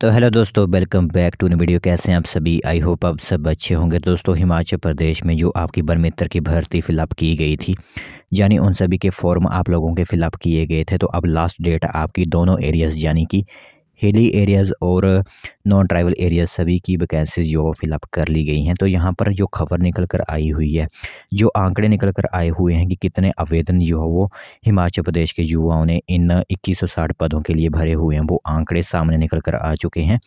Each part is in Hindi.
तो हेलो दोस्तों welcome back to new video कैसे हैं आप सभी आई होप आप सब अच्छे होंगे दोस्तों हिमाचल प्रदेश में जो आपकी बर मित्र की भर्ती फिलअप की गई थी यानी उन सभी के फॉर्म आप लोगों के फिलअप किए गए थे तो अब लास्ट डेट आपकी दोनों एरियाज़ यानी कि हिली एरियाज़ और नॉन ट्राइबल एरियाज सभी की वैकेंसीज जो फिलअप कर ली गई हैं तो यहाँ पर जो खबर निकल कर आई हुई है जो आंकड़े निकल कर आए हुए हैं कि कितने आवेदन जो है वो हिमाचल प्रदेश के युवाओं ने इन 2160 पदों के लिए भरे हुए हैं वो आंकड़े सामने निकल कर आ चुके हैं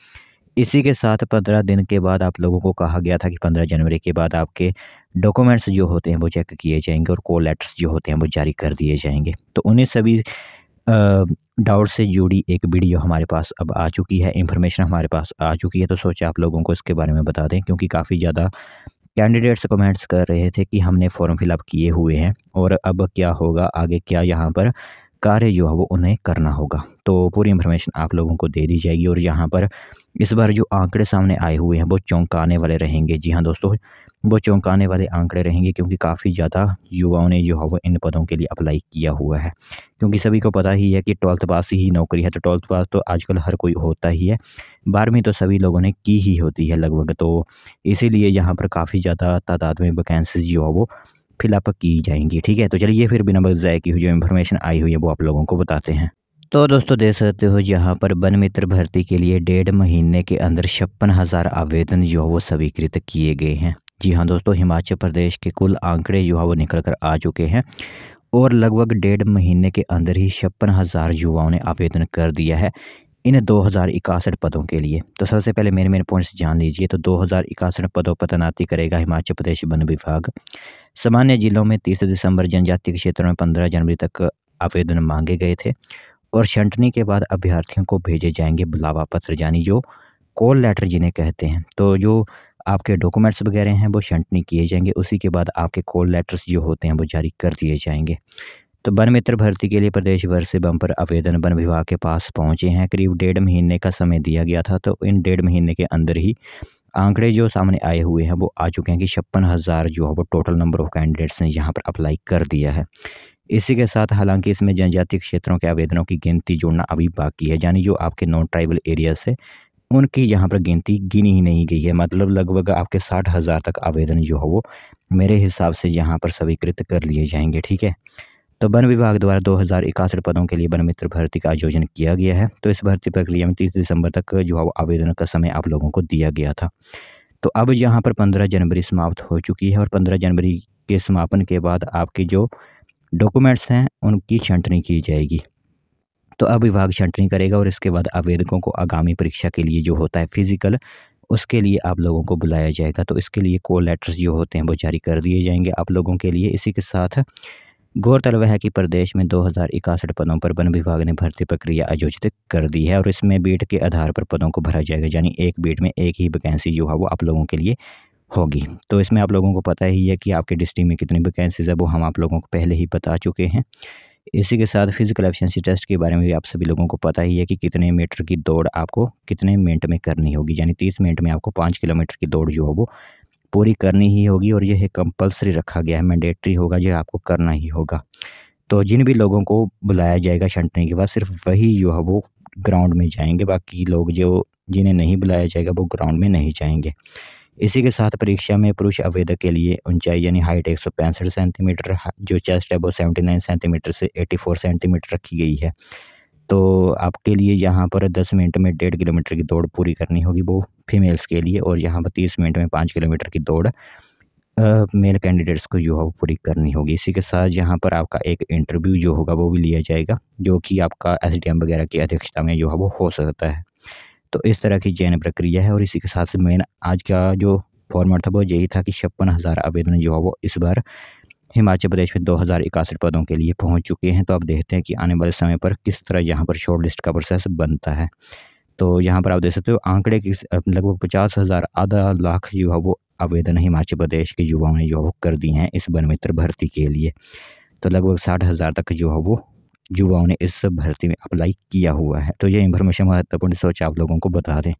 इसी के साथ पंद्रह दिन के बाद आप लोगों को कहा गया था कि पंद्रह जनवरी के बाद आपके डॉक्यूमेंट्स जो होते हैं वो चेक किए जाएंगे और कॉल लेटर्स जो होते हैं वो जारी कर दिए जाएंगे तो उन्हें सभी आ, डाउट से जुड़ी एक वीडियो हमारे पास अब आ चुकी है इन्फॉर्मेशन हमारे पास आ चुकी है तो सोचे आप लोगों को इसके बारे में बता दें क्योंकि काफ़ी ज़्यादा कैंडिडेट्स कमेंट्स कर रहे थे कि हमने फॉर्म फिलअप किए हुए हैं और अब क्या होगा आगे क्या यहाँ पर कार्य जो है वो उन्हें करना होगा तो पूरी इन्फॉर्मेशन आप लोगों को दे दी जाएगी और यहाँ पर इस बार जो आंकड़े सामने आए हुए हैं वो चौंकाने वाले रहेंगे जी हाँ दोस्तों वो चौंकाने वाले आंकड़े रहेंगे क्योंकि काफ़ी ज़्यादा युवाओं ने जो है वो इन पदों के लिए अप्लाई किया हुआ है क्योंकि सभी को पता ही है कि ट्वेल्थ पास ही नौकरी है तो ट्वेल्थ पास तो आजकल हर कोई होता ही है बारहवीं तो सभी लोगों ने की ही होती है लगभग तो इसीलिए यहाँ पर काफ़ी ज़्यादा तादाद में वैकेंसीज जो है वो फिलअप की जाएंगी ठीक है तो चलिए फिर बिना बजाय की हुई जो इन्फॉर्मेशन आई हुई है वो आप लोगों को बताते हैं तो दोस्तों देख सकते हो यहाँ पर वन मित्र भर्ती के लिए डेढ़ महीने के अंदर छप्पन हज़ार आवेदन जो वो स्वीकृत किए गए हैं जी हाँ दोस्तों हिमाचल प्रदेश के कुल आंकड़े जो है वो निकल कर आ चुके हैं और लगभग डेढ़ महीने के अंदर ही छप्पन हज़ार युवाओं ने आवेदन कर दिया है इन दो हज़ार इकासठ पदों के लिए तो सबसे पहले मेन मेन पॉइंट्स जान लीजिए तो दो हज़ार इकासठ पदों पर तैनाती करेगा हिमाचल प्रदेश वन विभाग सामान्य जिलों में तीस दिसंबर जनजातीय क्षेत्रों में पंद्रह जनवरी तक आवेदन मांगे गए थे और छंटने के बाद अभ्यर्थियों को भेजे जाएंगे बुलावा पत्र यानी जो कॉल लेटर जिन्हें कहते हैं तो जो आपके डॉक्यूमेंट्स वगैरह हैं वो छंटनी किए जाएंगे उसी के बाद आपके कॉल लेटर्स जो होते हैं वो जारी कर दिए जाएंगे तो वन मित्र भर्ती के लिए प्रदेश भर से बम्पर आवेदन वन विभाग के पास पहुंचे हैं करीब डेढ़ महीने का समय दिया गया था तो इन डेढ़ महीने के अंदर ही आंकड़े जो सामने आए हुए हैं वो आ चुके हैं कि छप्पन हज़ार जो है वो टोटल नंबर ऑफ़ कैंडिडेट्स ने यहाँ पर अप्लाई कर दिया है इसी के साथ हालांकि इसमें जनजातीय क्षेत्रों के आवेदनों की गिनती जोड़ना अभी बाकी है यानी जो आपके नॉन ट्राइबल एरिया से उनकी यहाँ पर गिनती गिनी ही नहीं गई है मतलब लगभग आपके साठ हज़ार तक आवेदन जो है वो मेरे हिसाब से यहाँ पर स्वीकृत कर लिए जाएंगे ठीक है तो वन विभाग द्वारा दो हज़ार इकसठ पदों के लिए वन मित्र भर्ती का आयोजन किया गया है तो इस भर्ती प्रक्रिया में तीस दिसंबर तक जो है आवेदन का समय आप लोगों को दिया गया था तो अब यहाँ पर पंद्रह जनवरी समाप्त हो चुकी है और पंद्रह जनवरी के समापन के बाद आपकी जो डॉक्यूमेंट्स हैं उनकी छंटनी की जाएगी तो अब विभाग छंटनी करेगा और इसके बाद आवेदकों को आगामी परीक्षा के लिए जो होता है फिज़िकल उसके लिए आप लोगों को बुलाया जाएगा तो इसके लिए कॉल लेटर्स जो होते हैं वो जारी कर दिए जाएंगे आप लोगों के लिए इसी के साथ गौरतलब है कि प्रदेश में दो हज़ार इकसठ पदों पर वन विभाग ने भर्ती प्रक्रिया आयोजित कर दी है और इसमें बीट के आधार पर पदों को भरा जाएगा यानी एक बीट में एक ही वैकेंसी जो है वो आप लोगों के लिए होगी तो इसमें आप लोगों को पता ही है कि आपके डिस्ट्रिक्ट में कितनी वैकेंसीज़ है वो हम आप लोगों को पहले ही बता चुके हैं इसी के साथ फिज़िकल एफिशिएंसी टेस्ट के बारे में भी आप सभी लोगों को पता ही है कि कितने मीटर की दौड़ आपको कितने मिनट में करनी होगी यानी तीस मिनट में आपको पाँच किलोमीटर की दौड़ जो है वो पूरी करनी ही होगी और यह कंपलसरी रखा गया है मैंडेटरी होगा यह आपको करना ही होगा तो जिन भी लोगों को बुलाया जाएगा छंटने के बाद सिर्फ वही जो है वो ग्राउंड में जाएंगे बाकी लोग जो जिन्हें नहीं बुलाया जाएगा वो ग्राउंड में नहीं जाएंगे इसी के साथ परीक्षा में पुरुष आवेदक के लिए ऊंचाई यानी हाइट एक सौ पैंसठ सेंटीमीटर जो चेस्ट है वो सेवेंटी नाइन सेंटीमीटर से एटी फोर सेंटीमीटर रखी गई है तो आपके लिए यहाँ पर दस मिनट में डेढ़ किलोमीटर की दौड़ पूरी करनी होगी वो फीमेल्स के लिए और यहाँ पर तीस मिनट में पाँच किलोमीटर की दौड़ मेल कैंडिडेट्स को जो है वो पूरी करनी होगी इसी के साथ यहाँ पर आपका एक इंटरव्यू जो होगा वो भी लिया जाएगा जो कि आपका एस वगैरह की अध्यक्षता में जो है वो हो सकता है तो इस तरह की चयन प्रक्रिया है और इसी के साथ मेन आज का जो फॉर्मेट था वो यही था कि छप्पन हज़ार आवेदन जो है वो इस बार हिमाचल प्रदेश में दो हज़ार इक्यासठ पदों के लिए पहुंच चुके हैं तो आप देखते हैं कि आने वाले समय पर किस तरह यहाँ पर शॉर्ट लिस्ट का प्रोसेस बनता है तो यहाँ पर आप देख सकते हो आंकड़े की लगभग पचास हज़ार आधा लाख जो है वो आवेदन हिमाचल प्रदेश के युवाओं ने जो है वो कर दिए हैं इस बनमित्र भर्ती के लिए तो लगभग साठ हज़ार तक जो है वो युवाओं ने इस भर्ती में अप्लाई किया हुआ है तो ये इन्फॉर्मेशन महत्वपूर्ण सोच आप लोगों को बता दें